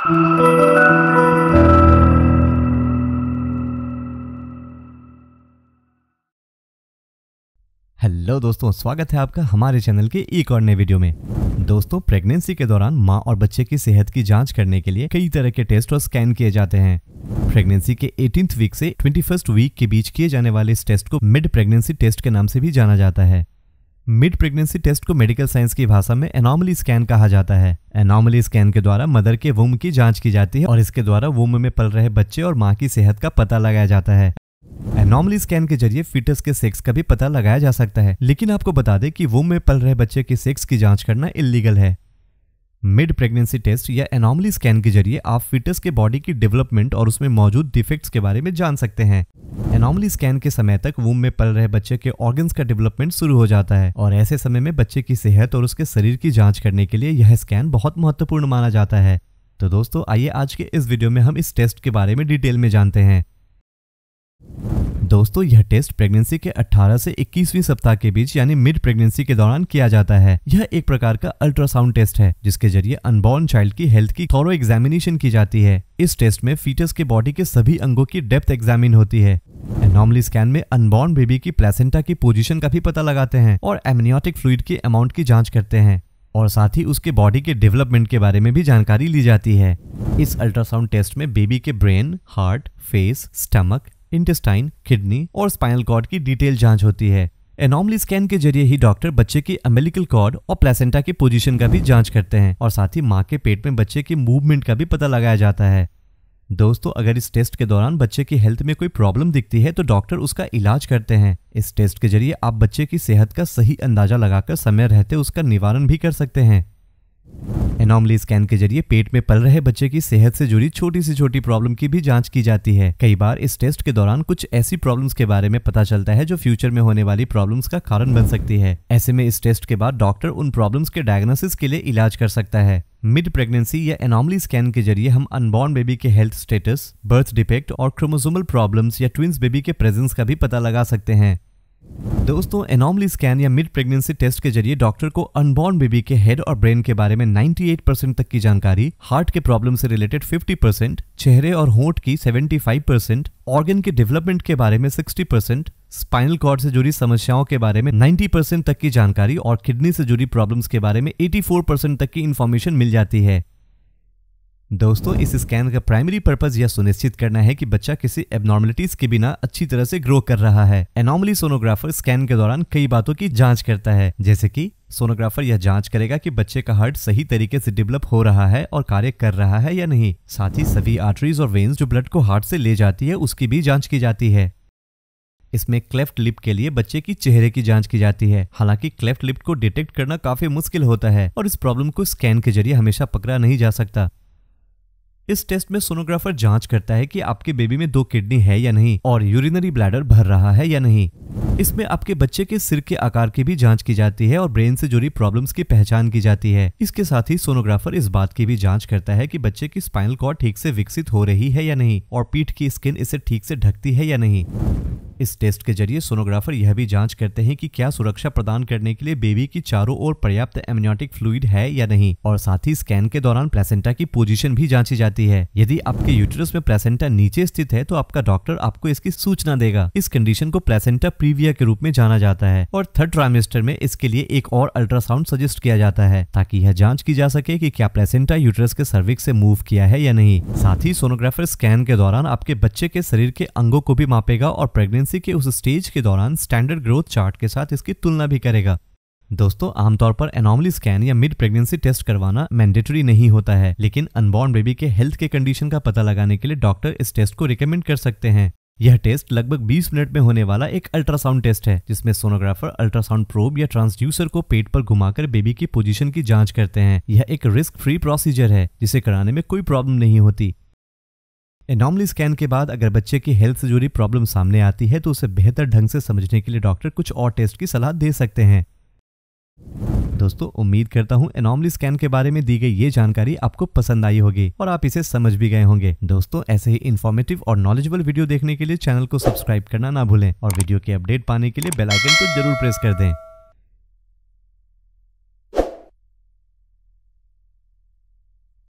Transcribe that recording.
hello दोस्तों स्वागत है आपका हमारे चैनल के एक और नए वीडियो में दोस्तों प्रेगनेंसी के दौरान मां और बच्चे की सेहत की जांच करने के लिए कई तरह के टेस्ट और स्कैन किए जाते हैं प्रेगनेंसी के एटीन वीक से ट्वेंटी वीक के बीच किए जाने वाले इस टेस्ट को मिड प्रेगनेंसी टेस्ट के नाम से भी जाना जाता है मिड प्रेगनेंसी टेस्ट को मेडिकल साइंस की भाषा में एनॉमली स्कैन कहा जाता है एनॉमली स्कैन के द्वारा मदर के वोम की जांच की जाती है और इसके द्वारा वोम में पल रहे बच्चे और माँ की सेहत का पता लगाया जाता है एनॉमली स्कैन के जरिए फिटस के सेक्स का भी पता लगाया जा सकता है लेकिन आपको बता दें कि वोम में पल रहे बच्चे के सेक्स की जाँच करना इलीगल है मिड प्रेगनेंसी टेस्ट या एनॉमली स्कैन के जरिए आप फिटस के बॉडी की डेवलपमेंट और उसमें मौजूद डिफेक्ट्स के बारे में जान सकते हैं एनॉमली स्कैन के समय तक वूम में पल रहे बच्चे के ऑर्गन्स का डेवलपमेंट शुरू हो जाता है और ऐसे समय में बच्चे की सेहत और उसके शरीर की जांच करने के लिए यह स्कैन बहुत महत्वपूर्ण माना जाता है तो दोस्तों आइए आज के इस वीडियो में हम इस टेस्ट के बारे में डिटेल में जानते हैं दोस्तों यह टेस्ट प्रेगनेंसी के 18 से 21वीं सप्ताह के बीच यानी मिड प्रेगनेंसी के दौरान किया जाता है यह एक प्रकार का अल्ट्रासाउंड टेस्ट है जिसके जरिए अनबॉर्न चाइल्ड की हेल्थ की थोरो एग्जामिनेशन की जाती है इस टेस्ट में फीटस के बॉडी के सभी अंगों की डेप्थ एग्जामिन होती है एनॉमली स्कैन में अनबॉर्न बेबी की प्लेसेंटा की पोजिशन का भी पता लगाते हैं और एमनियोटिक फ्लूड के अमाउंट की जाँच करते हैं और साथ ही उसके बॉडी के डेवलपमेंट के बारे में भी जानकारी ली जाती है इस अल्ट्रासाउंड टेस्ट में बेबी के brain heart face stomach intestine kidney और स्पाइनल कॉर्ड की डिटेल जांच होती है एनॉमली स्कैन के जरिए ही डॉक्टर बच्चे की अमेलिकल कॉर्ड और प्लेसेंटा की पोजीशन का भी जांच करते हैं और साथ ही माँ के पेट में बच्चे की मूवमेंट का भी पता लगाया जाता है दोस्तों अगर इस टेस्ट के दौरान बच्चे की हेल्थ में कोई प्रॉब्लम दिखती है तो डॉक्टर उसका इलाज करते हैं इस टेस्ट के जरिए आप बच्चे की सेहत का सही अंदाजा लगाकर समय रहते उसका निवारण भी कर सकते हैं एनोमली स्कैन के जरिए पेट में पल रहे बच्चे की सेहत से जुड़ी छोटी से छोटी प्रॉब्लम की भी जांच की जाती है कई बार इस टेस्ट के दौरान कुछ ऐसी प्रॉब्लम्स के बारे में पता चलता है जो फ्यूचर में होने वाली प्रॉब्लम्स का कारण बन सकती है ऐसे में इस टेस्ट के बाद डॉक्टर उन प्रॉब्लम्स के डायग्नोसिस के लिए इलाज कर सकता है मिड प्रेगनेंसी या एनॉमली स्कैन के जरिए हम अनबॉर्न बेबी के हेल्थ स्टेटस बर्थ डिफेक्ट और क्रोमोसोमल प्रॉब्लम्स या ट्विंस बेबी के प्रेजेंस का भी पता लगा सकते हैं दोस्तों एनॉमली स्कैन या मिड प्रेगनेंसी टेस्ट के जरिए डॉक्टर को अनबॉर्न बेबी के हेड और ब्रेन के बारे में 98 परसेंट तक की जानकारी हार्ट के प्रॉब्लम से रिलेटेड 50 परसेंट चेहरे और होंठ की 75 परसेंट ऑर्गन के डेवलपमेंट के बारे में 60 परसेंट स्पाइनल कॉर्ड से जुड़ी समस्याओं के बारे में 90 परसेंट तक की जानकारी और किडनी से जुड़ी प्रॉब्लम्स के बारे में 84 परसेंट तक की इन्फॉर्मेशन मिल जाती है दोस्तों इस स्कैन का प्राइमरी पर्पज यह सुनिश्चित करना है कि बच्चा किसी एबनॉर्मलिटीज के बिना अच्छी तरह से ग्रो कर रहा है एनोमली सोनोग्राफर स्कैन के दौरान कई बातों की जांच करता है जैसे कि सोनोग्राफर यह जांच करेगा कि बच्चे का हार्ट सही तरीके से डेवलप हो रहा है और कार्य कर रहा है या नहीं साथ ही सभी आर्टरीज और वेन्स जो ब्लड को हार्ट से ले जाती है उसकी भी जाँच की जाती है इसमें क्लेफ्ट लिप के लिए बच्चे की चेहरे की जांच की जाती है हालांकि क्लेफ्ट लिप को डिटेक्ट करना काफी मुश्किल होता है और इस प्रॉब्लम को स्कैन के जरिए हमेशा पकड़ा नहीं जा सकता इस टेस्ट में सोनोग्राफर जांच करता है कि आपके बेबी में दो किडनी है या नहीं और यूरिनरी ब्लैडर भर रहा है या नहीं इसमें आपके बच्चे के सिर के आकार की भी जाँच की जाती है और ब्रेन से जुड़ी प्रॉब्लम की पहचान की जाती है इसके साथ ही सोनोग्राफर इस बात की भी जाँच करता है की बच्चे की स्पाइनल कॉर्ड ठीक से विकसित हो रही है या नहीं और पीठ की स्किन इसे ठीक से ढकती है या नहीं इस टेस्ट के जरिए सोनोग्राफर यह भी जांच करते हैं कि क्या सुरक्षा प्रदान करने के लिए बेबी की चारों ओर पर्याप्त एमनियोटिक फ्लूड है या नहीं और साथ ही स्कैन के दौरान प्लेसेंटा की पोजीशन भी जांची जाती है यदि आपके यूटरस में प्लेसेंटा नीचे स्थित है तो आपका डॉक्टर आपको इसकी सूचना देगा इस कंडीशन को प्लेसेंटा प्रीवियर टेम्परेचर के रूप में जाना जाता है और थर्ड ट्राइमेस्टर में इसके लिए एक और अल्ट्रासाउंड सजेस्ट किया जाता है ताकि यह जांच की जा सके कि क्या प्लेसेंटा यूट्रस के सर्विक से मूव किया है या नहीं साथ ही सोनोग्राफर स्कैन के दौरान आपके बच्चे के शरीर के अंगों को भी मापेगा और प्रेगनेंसी के उस स्टेज के दौरान स्टैंडर्ड ग्रोथ चार्ट के साथ इसकी तुलना भी करेगा दोस्तों आमतौर पर एनॉमली स्कैन या मिड प्रेगनेंसी टेस्ट करवाना मैंडेटरी नहीं होता है लेकिन अनबॉर्न बेबी के हेल्थ के कंडीशन का पता लगाने के लिए डॉक्टर इस टेस्ट को रिकमेंड कर सकते हैं यह टेस्ट लगभग 20 मिनट में होने वाला एक अल्ट्रासाउंड टेस्ट है जिसमें सोनोग्राफर अल्ट्रासाउंड प्रोब या ट्रांसड्यूसर को पेट पर घुमाकर बेबी की पोजीशन की जांच करते हैं यह एक रिस्क फ्री प्रोसीजर है जिसे कराने में कोई प्रॉब्लम नहीं होती एनॉमली स्कैन के बाद अगर बच्चे की हेल्थ से जुड़ी प्रॉब्लम सामने आती है तो उसे बेहतर ढंग से समझने के लिए डॉक्टर कुछ और टेस्ट की सलाह दे सकते हैं दोस्तों उम्मीद करता हूँ एनॉमली स्कैन के बारे में दी गई ये जानकारी आपको पसंद आई होगी और आप इसे समझ भी गए होंगे दोस्तों ऐसे ही इन्फॉर्मेटिव और नॉलेजेबल वीडियो देखने के लिए चैनल को सब्सक्राइब करना ना भूलें और वीडियो के अपडेट पाने के लिए बेलाइकन को जरूर प्रेस कर दें